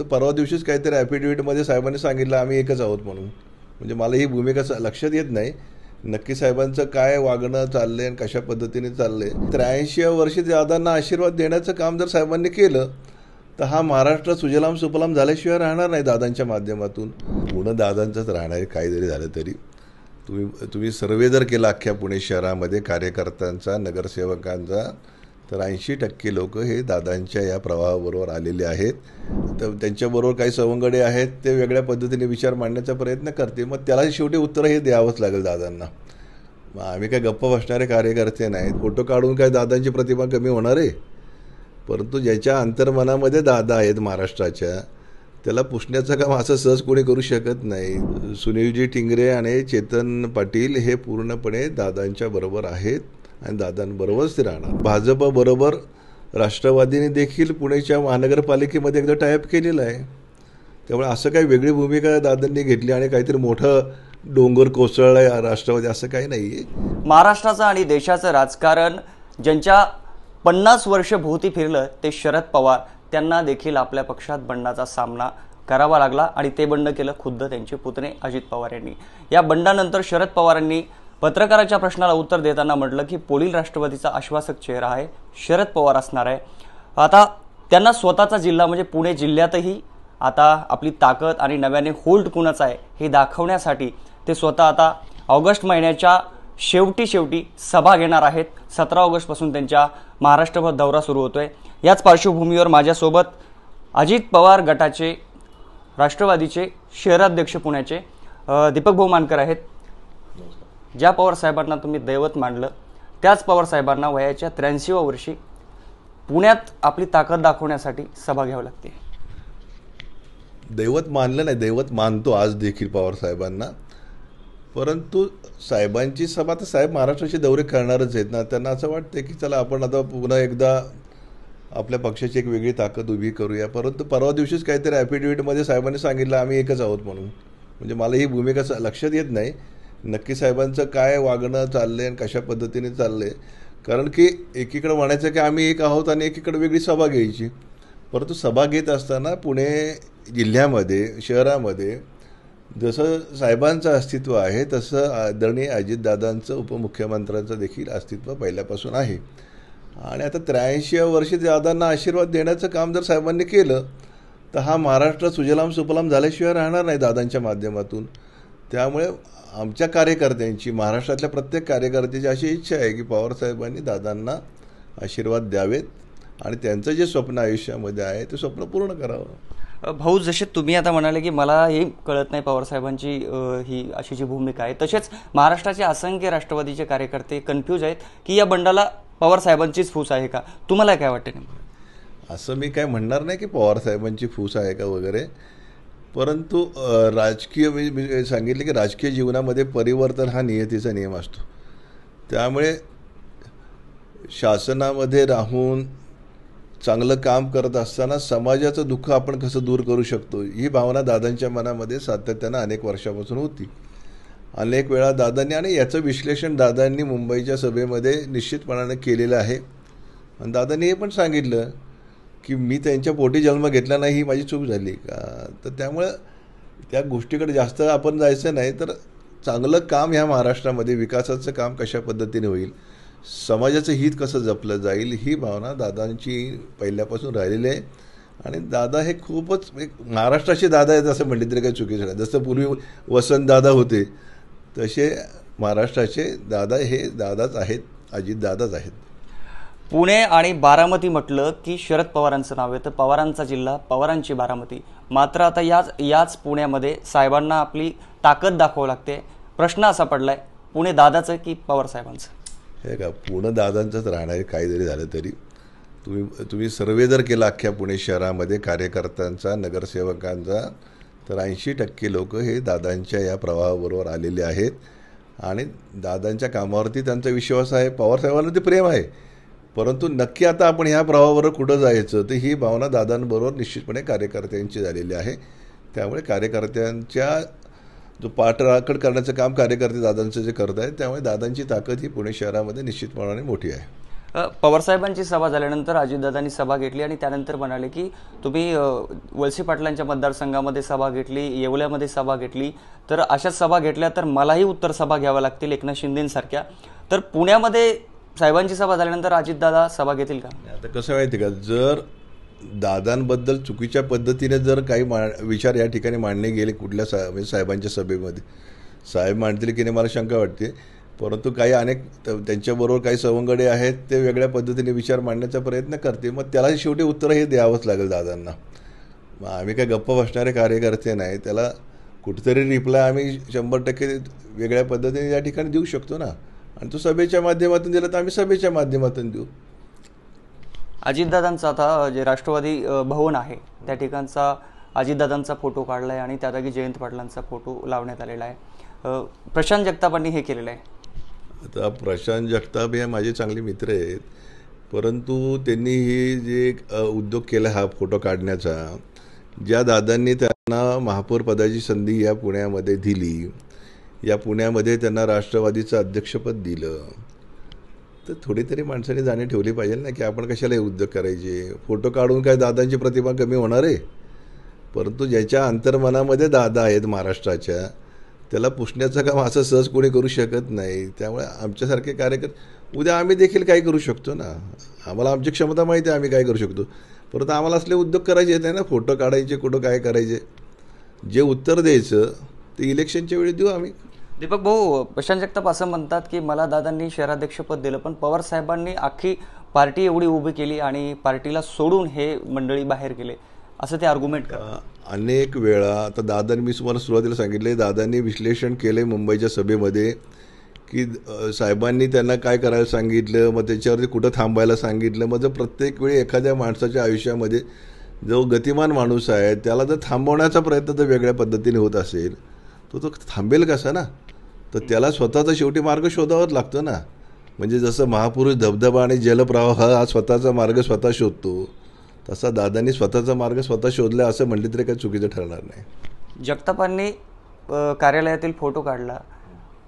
तर परवा दिवशीच काहीतरी ऍफिडेव्हिटमध्ये साहेबांनी सांगितलं आम्ही एकच आहोत म्हणून म्हणजे मला ही भूमिका लक्षात येत नाही नक्की साहेबांचं काय वागणं चाललंय आणि कशा पद्धतीने चाललंय त्र्याऐंशी वर्षी दादांना आशीर्वाद देण्याचं काम जर साहेबांनी केलं तर हा महाराष्ट्र सुजलाम सुफलाम झाल्याशिवाय राहणार नाही दादांच्या माध्यमातून पूर्ण दादांचंच राहणार आहे काही झालं तरी तुम्ही तुम्ही सर्वे जर केला अख्ख्या पुणे शहरामध्ये कार्यकर्त्यांचा नगरसेवकांचा तर ऐंशी टक्के लोक हे दादांच्या या प्रवाहाबरोबर आलेले आहेत तर त्यांच्याबरोबर काही सवंगडे आहेत ते वेगळ्या पद्धतीने विचार मांडण्याचा प्रयत्न करते मग त्याला शेवटी उत्तर हे द्यावंच लागेल दादांना मग आम्ही काय गप्प बसणारे कार्यकर्ते नाहीत फोटो काढून काय दादांची प्रतिमा कमी होणार आहे परंतु ज्याच्या अंतर्मनामध्ये दादा आहेत महाराष्ट्राच्या त्याला पुसण्याचं काम असं सहज कोणी करू शकत नाही सुनीलजी टिंगरे आणि चेतन पाटील हे पूर्णपणे दादांच्या बरोबर आहेत आणि दादांबरोबरच ते राहणार भाजपबरोबर राष्ट्रवादीने देखील पुणेच्या महानगरपालिकेमध्ये एकदा टायअप केलेलं आहे त्यामुळे असं काही वेगळी भूमिका दादांनी घेतली आणि काहीतरी मोठं डोंगर या राष्ट्रवादी असं काही नाही महाराष्ट्राचं आणि देशाचं राजकारण ज्यांच्या पन्नास वर्ष भोवती फिरलं ते शरद पवार त्यांना देखील आपल्या पक्षात बंडाचा सामना करावा लागला आणि ते बंड केलं खुद्द त्यांचे पुतणे अजित पवार यांनी या बंडानंतर शरद पवारांनी पत्रकाराच्या प्रश्नाला उत्तर देताना म्हटलं की पोलील राष्ट्रवादीचा आश्वासक चेहरा आहे शरद पवार असणार आहे आता त्यांना स्वतःचा जिल्हा म्हणजे पुणे जिल्ह्यातही आता आपली ताकद आणि नव्याने होल्ड कुणाचा आहे हे दाखवण्यासाठी ते स्वतः आता ऑगस्ट महिन्याच्या शेवटी शेवटी सभा घेणार आहेत सतरा ऑगस्टपासून त्यांच्या महाराष्ट्रभर दौरा सुरू होतो आहे याच पार्श्वभूमीवर माझ्यासोबत अजित पवार गटाचे राष्ट्रवादीचे शहराध्यक्ष पुण्याचे दीपक भाऊ मानकर आहेत ज्या पवारसाहेबांना तुम्ही दैवत मानलं त्याच पवारसाहेबांना वयाच्या त्र्याऐंशीव्या वर्षी पुण्यात आपली ताकद दाखवण्यासाठी सभा घ्यावी लागते दैवत मानलं नाही दैवत मानतो आज देखील पवारसाहेबांना परंतु साहेबांची सभा तर साहेब महाराष्ट्राचे दौरे करणारच आहेत ना त्यांना असं वाटतं की चला आपण आता पुन्हा एकदा आपल्या पक्षाची एक वेगळी ताकद उभी करूया परंतु परवा दिवशीच काहीतरी ॲफिडेव्हिटमध्ये साहेबांनी सांगितलं आम्ही एकच आहोत म्हणून म्हणजे मला ही भूमिका लक्षात येत नाही नक्की साहेबांचं काय वागणं चाललं आहे आणि कशा पद्धतीने चाललं आहे कारण की एकीकडं म्हणायचं की आम्ही एक आहोत आणि एकीकडे वेगळी सभा घ्यायची परंतु सभा घेत असताना पुणे जिल्ह्यामध्ये शहरामध्ये जसं साहेबांचं अस्तित्व आहे तसं आदरणीय अजितदादांचं उपमुख्यमंत्र्यांचं देखील अस्तित्व पहिल्यापासून आहे आणि आता त्र्याऐंशी वर्षी दादांना आशीर्वाद देण्याचं काम जर साहेबांनी केलं तर हा महाराष्ट्र सुजलाम सुफलाम झाल्याशिवाय राहणार नाही दादांच्या माध्यमातून त्यामुळे आमच्या कार्यकर्त्यांची महाराष्ट्रातल्या प्रत्येक कार्यकर्त्याची अशी इच्छा आहे की पवारसाहेबांनी दादांना आशीर्वाद द्यावेत आणि त्यांचं जे स्वप्न आयुष्यामध्ये आहे ते स्वप्न पूर्ण करावं भाऊ जसे तुम्ही आता म्हणाले की मला हे कळत नाही पवारसाहेबांची ही अशी जी भूमिका आहे तसेच महाराष्ट्राचे असंख्य राष्ट्रवादीचे कार्यकर्ते कन्फ्यूज आहेत की या बंडाला पवारसाहेबांचीच फूस आहे का तुम्हाला काय वाटते असं मी काय म्हणणार नाही की पवारसाहेबांची फूस आहे का वगैरे परंतु राजकीय मी सांगितले की राजकीय जीवनामध्ये परिवर्तन हा नियतीचा नियम असतो त्यामुळे शासनामध्ये राहून चांगलं काम करत असताना समाजाचं दुःख आपण कसं दूर करू शकतो ही भावना दादांच्या मनामध्ये सातत्यानं अनेक वर्षापासून होती अनेक वेळा दादांनी आणि याचं विश्लेषण दादांनी मुंबईच्या सभेमध्ये निश्चितपणानं केलेलं आहे आणि दादांनी हे पण सांगितलं की मी त्यांच्या पोटी जन्म घेतला नाही ही माझी चूक झाली का तर त्यामुळं त्या गोष्टीकडे जास्त आपण जायचं नाही तर चांगलं काम ह्या महाराष्ट्रामध्ये विकासाचं काम कशा पद्धतीने होईल समाजाचं हित कसं जपलं जाईल ही भावना दादांची पहिल्यापासून राहिलेली आहे आणि दादा हे खूपच एक महाराष्ट्राचे दादा आहेत असं म्हटले तरी काही चुकीचं नाही जसं पूर्वी वसंत दादा होते तसे महाराष्ट्राचे दादा हे दादाच आहेत अजित दादाच आहेत पुणे आणि बारामती म्हटलं की शरद पवारांचं नाव आहे तर पवारांचा जिल्हा पवारांची बारामती मात्र आता याच याच पुण्यामध्ये साहेबांना आपली ताकद दाखवावं लागते प्रश्न असा पडला आहे पुणे दादाचं की पवार साहेबांचं हे का पुणे दादांचंच राहणार काही जरी झालं तरी तुम्ही तुम्ही सर्वे जर केला अख्ख्या पुणे शहरामध्ये कार्यकर्त्यांचा नगरसेवकांचा तर ऐंशी टक्के लोक हे दादांच्या या प्रवाहाबरोबर आलेले आहेत आणि दादांच्या कामावरती त्यांचा विश्वास आहे पवारसाहेबांवरती प्रेम आहे परंतु नक्की आता आपण ह्या प्रवाहावर कुठं जायचं तर ही भावना दादांबरोबर निश्चितपणे कार्यकर्त्यांची झालेली आहे त्यामुळे कार्यकर्त्यांच्या जो पाठराखड करण्याचं काम कार्यकर्ते दादांचं जे करत आहेत त्यामुळे दादांची ताकद ही पुणे शहरामध्ये निश्चितपणाने मोठी आहे पवारसाहेबांची सभा झाल्यानंतर अजितदादांनी सभा घेतली आणि त्यानंतर म्हणाले की तुम्ही वळसी पाटलांच्या मतदारसंघामध्ये सभा घेतली येवल्यामध्ये सभा घेतली तर अशा सभा घेतल्या तर मलाही उत्तर सभा घ्याव्या लागतील एकनाथ शिंदेसारख्या तर पुण्यामध्ये साहेबांची सभा झाल्यानंतर अजितदादा सभा घेतील का आता कसं माहिती का जर दादांबद्दल चुकीच्या पद्धतीने जर काही मा विचार या ठिकाणी मांडले गेले कुठल्या सा म्हणजे साहेबांच्या सभेमध्ये साहेब मांडतील की नाही मला शंका वाटते परंतु काही अनेक त्यांच्याबरोबर काही सवंगडे आहेत ते वेगळ्या पद्धतीने विचार मांडण्याचा प्रयत्न करते मग त्याला शेवटी उत्तर हे द्यावंच लागेल दादांना मग आम्ही काय गप्प बसणारे कार्यकर्ते नाही त्याला कुठेतरी रिप्लाय आम्ही शंभर टक्के वेगळ्या पद्धतीने या ठिकाणी देऊ शकतो ना आणि तो सभेच्या माध्यमातून दिला तर आम्ही सभेच्या माध्यमातून देऊ अजितदादांचा आता जे राष्ट्रवादी भवन आहे त्या ठिकाणचा अजितदादांचा फोटो काढला आहे आणि त्या जागी जयंत पाटलांचा फोटो लावण्यात आलेला आहे प्रशांत जगतापांनी हे केलेलं आहे आता प्रशांत जगताप हे माझे चांगले मित्र आहेत परंतु त्यांनी हे जे उद्योग केला हा फोटो काढण्याचा ज्या दादांनी त्यांना महापौर पदाची संधी या पुण्यामध्ये दिली या पुण्यामध्ये त्यांना राष्ट्रवादीचं अध्यक्षपद दिलं तर थोडी तरी माणसाने जाणे ठेवली पाहिजे ना की आपण कशाला हे उद्योग करायचे फोटो काढून काय दादांची प्रतिमा कमी होणार आहे परंतु ज्याच्या अंतर्मनामध्ये दादा आहेत महाराष्ट्राच्या त्याला पुसण्याचं काम असं सहज कोणी करू शकत नाही त्यामुळे आमच्यासारखे कार्यकर्ते उद्या आम्ही देखील काय करू शकतो ना आम्हाला आमची क्षमता माहिती आहे आम्ही काय करू शकतो परंतु आम्हाला असले उद्योग करायचे आहेत ना फोटो काढायचे कुठं काय करायचे जे उत्तर द्यायचं ते इलेक्शनच्या वेळी देऊ आम्ही दीपक भाऊ प्रशांत असं म्हणतात की मला दादांनी शहराध्यक्षपद दिलं पण पवार साहेबांनी आखी पार्टी एवढी उभी केली आणि पार्टीला सोडून हे मंडळी बाहेर गेले असं ते आर्ग्युमेंट अनेक वेळा आता दादांनी मी तुम्हाला सुरुवातीला सांगितले दादांनी विश्लेषण केले मुंबईच्या सभेमध्ये की साहेबांनी त्यांना काय करायला सांगितलं मग त्याच्यावरती कुठं थांबायला सांगितलं मग जर प्रत्येक वेळी एखाद्या माणसाच्या आयुष्यामध्ये जो गतिमान माणूस आहे त्याला जर थांबवण्याचा प्रयत्न जर वेगळ्या पद्धतीने होत असेल तो तो थांबेल कसा ना तर त्याला स्वतःचा शेवटी मार्ग शोधावाच लागतो ना म्हणजे जसं महापुरुष धबधबा आणि जलप्रवाह हा स्वतःचा मार्ग स्वतः शोधतो तसा दादांनी स्वतःचा मार्ग स्वतः शोधला असं म्हटलं तरी काही चुकीचं ठरणार नाही जगतापांनी कार्यालयातील फोटो काढला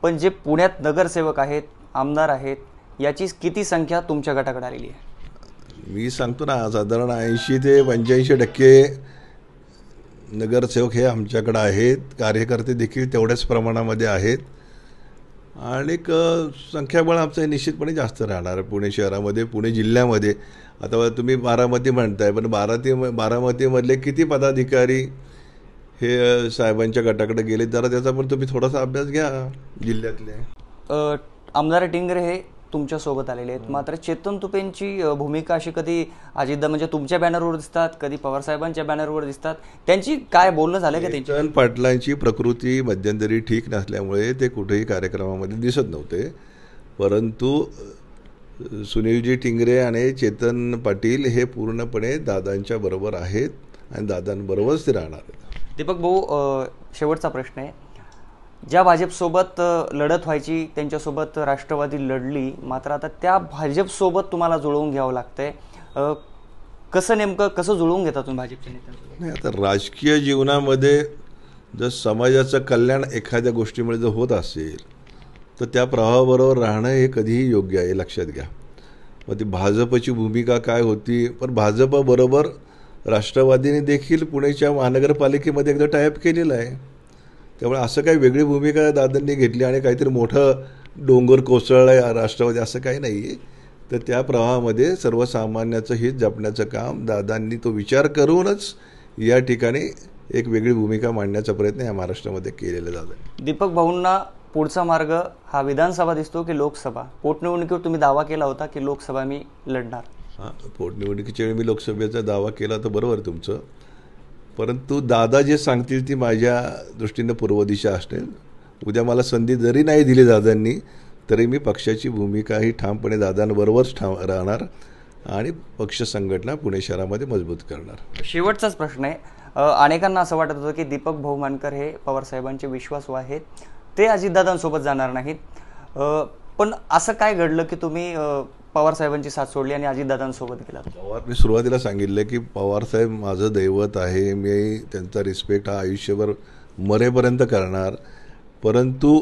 पण जे पुण्यात नगरसेवक आहेत आमदार आहेत याची किती संख्या तुमच्या गटाकडे आलेली आहे मी सांगतो ना साधारण ऐंशी ते पंच्याऐंशी टक्के नगरसेवक हे आमच्याकडे आहेत कार्यकर्ते देखील तेवढ्याच प्रमाणामध्ये आहेत आणि संख्याबळ आमचं हे निश्चितपणे जास्त राहणार पुणे शहरामध्ये पुणे जिल्ह्यामध्ये आता तुम्ही बारामती म्हणताय पण बाराती बारामतीमधले किती पदाधिकारी हे साहेबांच्या गटाकडे गेले जरा त्याचा पण तुम्ही थोडासा अभ्यास घ्या जिल्ह्यातले आमदार टिंगरे हे तुमच्यासोबत आलेले आहेत मात्र चेतन तुपेंची भूमिका अशी कधी अजितदा म्हणजे तुमच्या बॅनरवर दिसतात कधी पवारसाहेबांच्या बॅनरवर दिसतात त्यांची काय बोलणं झालं का त्यांची पाटलांची प्रकृती मध्यंतरी ठीक नसल्यामुळे ते कुठेही कार्यक्रमामध्ये दिसत नव्हते परंतु सुनीलजी टिंगरे आणि चेतन पाटील हे पूर्णपणे दादांच्या बरोबर आहेत आणि दादांबरोबरच ते राहणार आहेत दीपक भाऊ शेवटचा प्रश्न आहे ज्या भाजपसोबत लढत व्हायची त्यांच्यासोबत राष्ट्रवादी लढली मात्र आता त्या भाजपसोबत तुम्हाला जुळवून घ्यावं लागतंय कसं नेमकं कसं जुळवून घेता तुम्ही भाजपच्या नेत्यांसोबत नाही आता राजकीय जीवनामध्ये जर समाजाचं कल्याण एखाद्या गोष्टीमुळे जर होत असेल तर त्या प्रवाहाबरोबर राहणं हे कधीही योग्य आहे लक्षात घ्या मग ती भाजपची भूमिका काय होती पण भाजपबरोबर राष्ट्रवादीने देखील पुण्याच्या महानगरपालिकेमध्ये एकदा टायअप केलेलं आहे त्यामुळे असं काही वेगळी भूमिका दादांनी घेतली आणि काहीतरी मोठं डोंगर कोसळलं या राष्ट्रवादी असं काही नाही तर त्या प्रवाहामध्ये सर्वसामान्याचं हित जपण्याचं काम दादांनी तो विचार करूनच या ठिकाणी एक वेगळी भूमिका मांडण्याचा प्रयत्न या महाराष्ट्रामध्ये केलेला जातो दीपक भाऊंना पुढचा मार्ग हा विधानसभा दिसतो की लोकसभा पोटनिवडणुकीवर तुम्ही दावा केला होता की लोकसभा मी लढणार हां पोटनिवडणुकीच्या वेळी मी लोकसभेचा दावा केला तर बरोबर तुमचं परंतु दादा जे सांगतील ती माझ्या दृष्टीनं पूर्व दिशा उद्या मला संधी जरी नाही दिली दादांनी तरी मी पक्षाची भूमिका ही ठामपणे दादांबरोबरच ठाम राहणार आणि पक्ष संघटना पुणे शहरामध्ये मजबूत करणार शेवटचाच प्रश्न आहे अनेकांना असं वाटत होतं की दीपक भाऊ मानकर हे पवारसाहेबांचे विश्वासू आहेत ते अजितदादांसोबत जाणार नाहीत पण असं काय घडलं की तुम्ही पवार साहेबांची साथ सोडली आणि अजितदादांसोबत गेला पवार मी सुरुवातीला सांगितलं की पवारसाहेब माझं दैवत आहे मी त्यांचा रिस्पेक्ट हा आयुष्यभर मरेपर्यंत करणार परंतु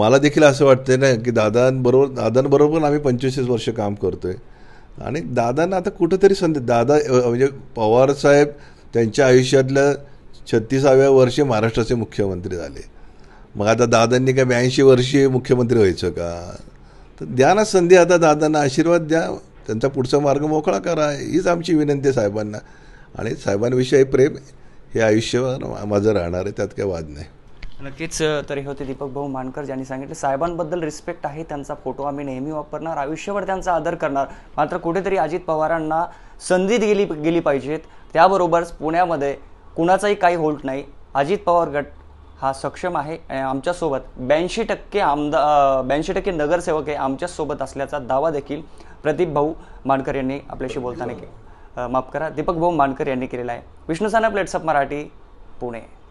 मला देखील असं वाटतंय ना की दादांबरोबर दादांबरोबर पण आम्ही पंचवीस वर्ष काम करतो आहे आणि दादांना आता कुठंतरी संधी दादा म्हणजे पवारसाहेब त्यांच्या आयुष्यातल्या छत्तीसाव्या वर्षी महाराष्ट्राचे मुख्यमंत्री झाले मग आता दादांनी काय ब्याऐंशी वर्षी मुख्यमंत्री व्हायचं का तर द्या ना संधी आता दादांना आशीर्वाद द्या त्यांचा पुढचा मार्ग मोकळा करा हीच आमची विनंती आहे साहेबांना आणि साहेबांविषयी प्रेम हे आयुष्यभर माझं राहणार आहे त्यात काही वाद नाही नक्कीच तर हे होते दीपक भाऊ मानकर ज्यांनी सांगितले साहेबांबद्दल रिस्पेक्ट आहे त्यांचा फोटो आम्ही नेहमी वापरणार आयुष्यभर त्यांचा आदर करणार मात्र कुठेतरी अजित पवारांना संधी गेली गेली पाहिजेत त्याबरोबरच पुण्यामध्ये कुणाचाही काही होल्ट नाही अजित पवार गट हा सक्षम आहे आमच्यासोबत ब्याऐंशी टक्के आमदा ब्याऐंशी टक्के नगरसेवक हे आमच्यासोबत असल्याचा दावा देखील प्रदीप भाऊ मानकर यांनी आपल्याशी बोलताना माफ करा दीपक भाऊ मानकर यांनी केलेला आहे विष्णू साना प्लेट्सअप मराठी पुणे